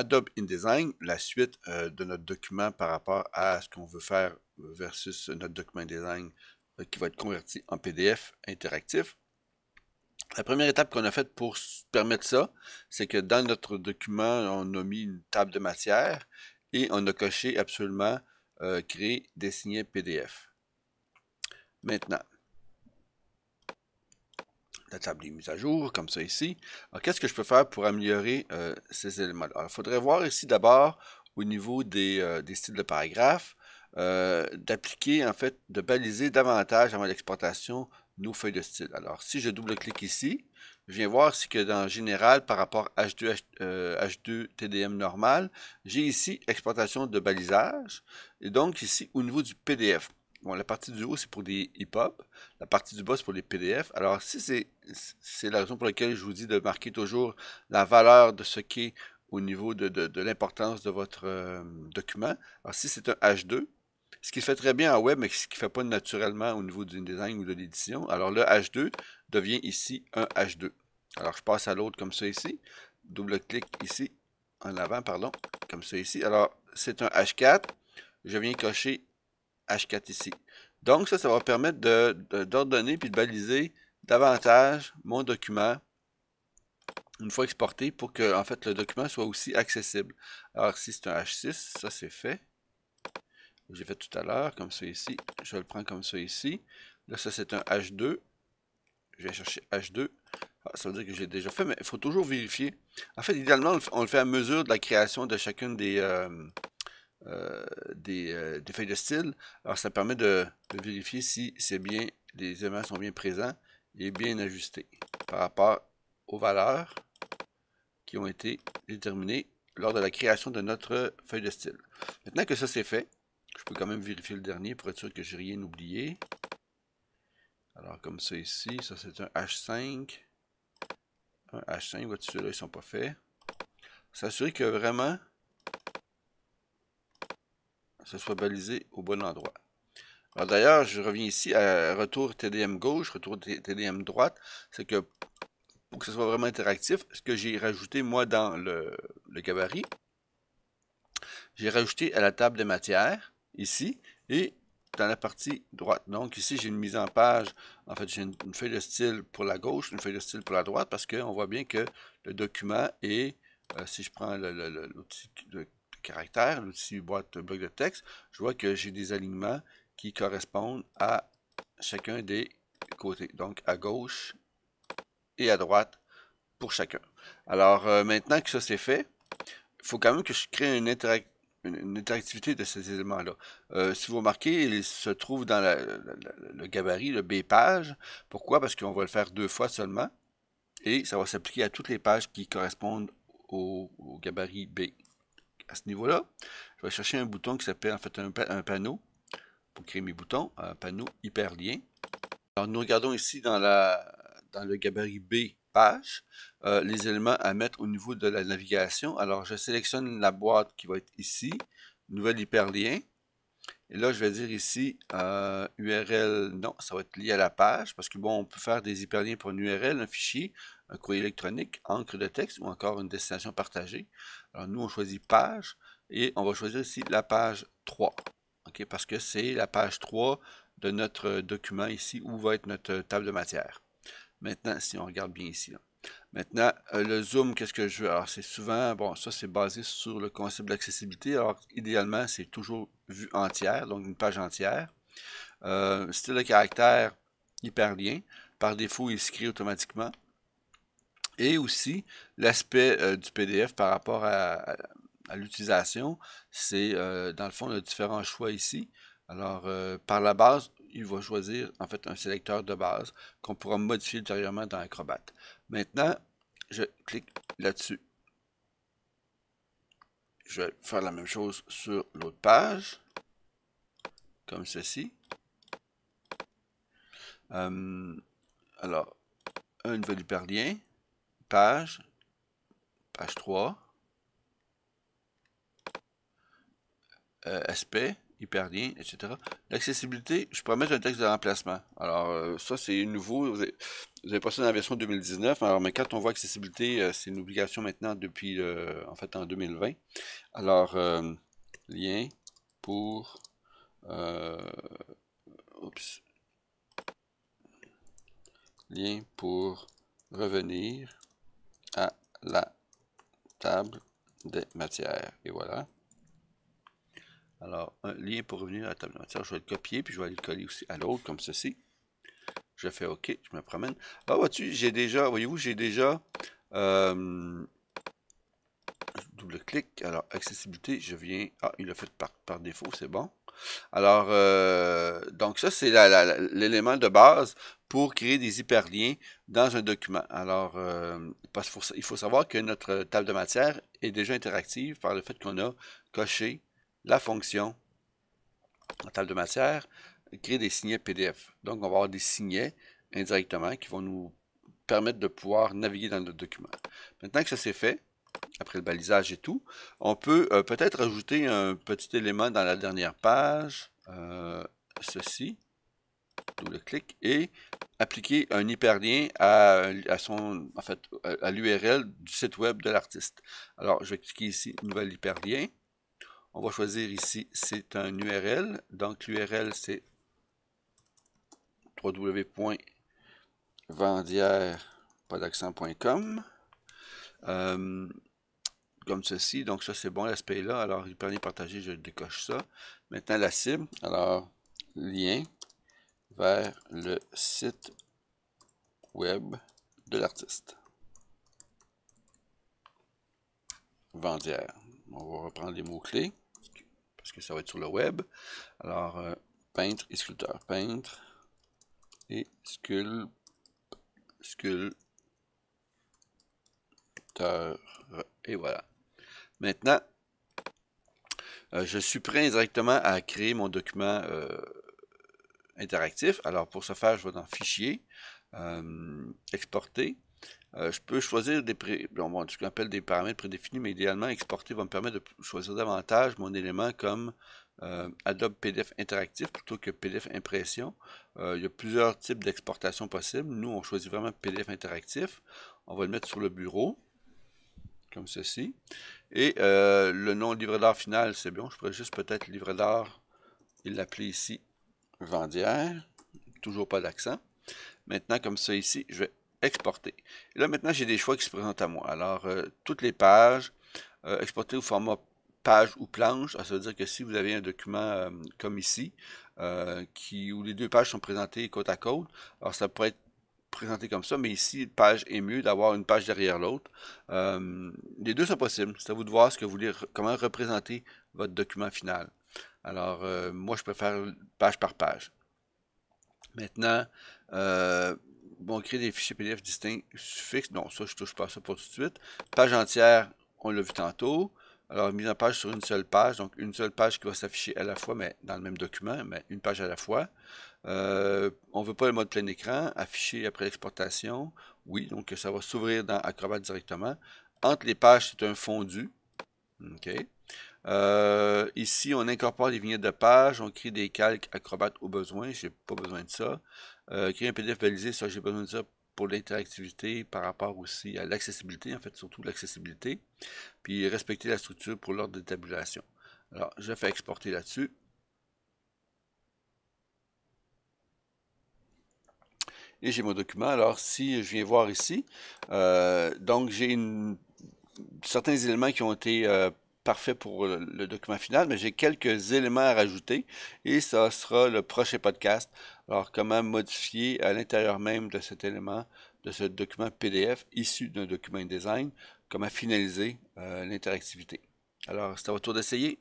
Adobe InDesign, la suite euh, de notre document par rapport à ce qu'on veut faire versus notre document InDesign euh, qui va être converti en PDF interactif. La première étape qu'on a faite pour permettre ça, c'est que dans notre document, on a mis une table de matière et on a coché absolument Créer euh, créer, dessiner PDF. Maintenant, la table des à jour, comme ça ici. Qu'est-ce que je peux faire pour améliorer euh, ces éléments-là? il faudrait voir ici d'abord, au niveau des, euh, styles de paragraphe, euh, d'appliquer, en fait, de baliser davantage avant l'exportation nos feuilles de style. Alors, si je double-clique ici, je viens voir si que dans général, par rapport à H2, H2 TDM normal, j'ai ici exportation de balisage. Et donc ici, au niveau du PDF, bon, la partie du haut, c'est pour des hip-hop. La partie du bas, c'est pour les PDF. Alors, si c'est la raison pour laquelle je vous dis de marquer toujours la valeur de ce qui est au niveau de, l'importance de votre euh, document. Alors, si c'est un H2, ce qui se fait très bien en web, mais ce qui ne fait pas naturellement au niveau d'une design ou de l'édition, alors le H2 devient ici un H2. Alors, je passe à l'autre comme ça ici. Double-clic ici, en avant, pardon, comme ça ici. Alors, c'est un H4. Je viens cocher H4 ici. Donc ça, ça va permettre d'ordonner de, de, puis de baliser davantage mon document une fois exporté pour que en fait, le document soit aussi accessible. Alors si c'est un H6, ça c'est fait. J'ai fait tout à l'heure, comme ça ici. Je le prends comme ça ici. Là, ça c'est un H2. Je vais chercher H2. Ah, ça veut dire que j'ai déjà fait, mais il faut toujours vérifier. En fait, idéalement, on le fait à mesure de la création de chacune des, euh, euh, euh, des, feuilles de style. Alors, ça permet de, vérifier si c'est bien, les éléments sont bien présents et bien ajustés par rapport aux valeurs qui ont été déterminées lors de la création de notre feuille de style. Maintenant que ça c'est fait, je peux quand même vérifier le dernier pour être sûr que j'ai rien oublié. Alors comme ça ici, ça c'est un H5. Un H5, voici ceux-là ils ne sont pas faits. S'assurer que vraiment ce soit balisé au bon endroit. Alors d'ailleurs, je reviens ici à retour TDM gauche, retour TDM droite. C'est que pour que ce soit vraiment interactif, ce que j'ai rajouté moi dans le, gabarit, j'ai rajouté à la table des matières, ici, et dans la partie droite. Donc ici, j'ai une mise en page, en fait, j'ai une, feuille de style pour la gauche, une feuille de style pour la droite, parce qu'on voit bien que le document est, euh, si je prends l'outil de caractères, l'outil boîte euh, bloc de texte, je vois que j'ai des alignements qui correspondent à chacun des côtés. Donc à gauche et à droite pour chacun. Alors euh, maintenant que ça c'est fait, il faut quand même que je crée une, interactivité de ces éléments-là. Euh, si vous remarquez, il se trouve dans le gabarit, le B-page. Pourquoi? Parce qu'on va le faire deux fois seulement. Et ça va s'appliquer à toutes les pages qui correspondent au gabarit B à ce niveau-là, je vais chercher un bouton qui s'appelle en fait un, panneau pour créer mes boutons, un panneau hyperlien. Alors nous regardons ici dans, la, dans le gabarit B page euh, les éléments à mettre au niveau de la navigation. Alors je sélectionne la boîte qui va être ici, nouvel hyperlien. Et là, je vais dire ici URL, euh, non, ça va être lié à la page, parce que bon, on peut faire des hyperliens pour une URL, un fichier, un courrier électronique, encre de texte ou encore une destination partagée. Alors nous, on choisit page et on va choisir ici la page 3. parce que c'est la page 3 de notre document ici où va être notre table de matière. Maintenant, si on regarde bien ici. Maintenant, euh, le zoom, qu'est-ce que je veux? Alors, c'est souvent, bon, ça c'est basé sur le concept d'accessibilité. Alors, idéalement, c'est toujours vue entière, donc une page entière. Euh, style de caractère, hyperlien. Par défaut, il se automatiquement. Et aussi, l'aspect euh, du PDF par rapport à, l'utilisation, c'est euh, dans le fond, a différents choix ici. Alors, euh, par la base, il va choisir en fait un sélecteur de base qu'on pourra modifier ultérieurement dans Acrobat. Maintenant, je clique là-dessus. Je vais faire la même chose sur l'autre page, comme ceci. alors, un nouvel hyperlien page, page 3, euh, aspect, hyperlien, etc. L'accessibilité, je promets mettre un texte de remplacement. Alors, euh, ça, c'est nouveau. Vous avez ça dans la version 2019. Alors, mais quand on voit accessibilité, euh, c'est une obligation maintenant depuis, en fait, en 2020. Alors, euh, lien pour... oups. Lien pour revenir à la table des matières. Et voilà. Alors, un lien pour revenir à la table des matières. Je vais le copier, puis je vais aller le coller aussi à l'autre, comme ceci. Je fais OK, je me promène. Ah, vois-tu, j'ai déjà, voyez-vous, j'ai déjà... Euh, double clic. Alors, accessibilité, je viens... Ah, il l'a fait par, par défaut, c'est bon. Alors, euh, donc ça, c'est l'élément de base pour créer des hyperliens dans un document. Alors, euh, il, faut, savoir que notre table de matière est déjà interactive par le fait qu'on a coché la fonction table de matière, créer des signets PDF. Donc, on va avoir des signets indirectement qui vont nous permettre de pouvoir naviguer dans notre document. Maintenant que ça c'est fait, après le balisage et tout. On peut euh, peut-être ajouter un petit élément dans la dernière page, euh, ceci, double clic, et appliquer un hyperlien à, l'URL du site web de l'artiste. Alors, je vais cliquer ici, nouvel hyperlien. On va choisir ici, c'est un URL. Donc, l'URL, c'est www.vendière, euh, comme ceci. Donc ça, c'est bon, l'aspect là. Alors, il permet partager, je décoche ça. Maintenant, la cible. Alors, lien vers le site web de l'artiste. Vendière. On va reprendre les mots-clés parce que ça va être sur le web. Alors, euh, peintre et sculpteur. Peintre et Sculpteur. Et voilà. Maintenant, euh, je suis prêt directement à créer mon document euh, interactif. Alors pour ce faire, je vais dans Fichier, euh, Exporter. je peux choisir des ce des paramètres prédéfinis, mais idéalement, exporter va me permettre de choisir davantage mon élément comme Adobe PDF interactif plutôt que PDF impression. il y a plusieurs types d'exportation possibles. Nous, on choisit vraiment PDF interactif. On va le mettre sur le bureau comme ceci. Et euh, le nom livre' d'art final, c'est bon. Je pourrais juste peut-être livre d'art il l'appeler ici Vendière. Toujours pas d'accent. Maintenant, comme ça ici, je vais exporter. Et là, maintenant, j'ai des choix qui se présentent à moi. Alors, euh, toutes les pages, euh, exporter au format page ou planche, ça veut dire que si vous avez un document comme ici, qui, où les deux pages sont présentées côte à côte, alors ça pourrait être présenté comme ça, mais ici, page est mieux d'avoir une page derrière l'autre. Euh, les deux sont possibles. C'est à vous de voir ce que vous voulez, comment représenter votre document final. Alors, euh, moi, je préfère page par page. Maintenant, euh, on crée des fichiers PDF distincts suffixes. Non, ça, je ne touche pas ça pour tout de suite. Page entière, on l'a vu tantôt. Alors, mise en page sur une seule page, donc une seule page qui va s'afficher à la fois, mais dans le même document, mais une page à la fois. Euh, on ne veut pas le mode plein écran, affiché après l'exportation. Oui, donc ça va s'ouvrir dans Acrobat directement. Entre les pages, c'est un fondu. OK. Euh, ici, on incorpore les vignettes de page, on crée des calques Acrobat au besoin, je n'ai pas besoin de ça. Euh, créer un PDF balisé, ça j'ai besoin de ça l'interactivité par rapport aussi à l'accessibilité, en fait, surtout l'accessibilité, puis respecter la structure pour l'ordre de tabulation. Alors, je fais exporter là-dessus. Et j'ai mon document. Alors, si je viens voir ici, euh, donc j'ai certains éléments qui ont été euh, parfaits pour le document final, mais j'ai quelques éléments à rajouter et ça sera le prochain podcast. Alors, comment modifier à l'intérieur même de cet élément, de ce document PDF issu d'un document InDesign, comment finaliser euh, l'interactivité. Alors, c'est à votre tour d'essayer.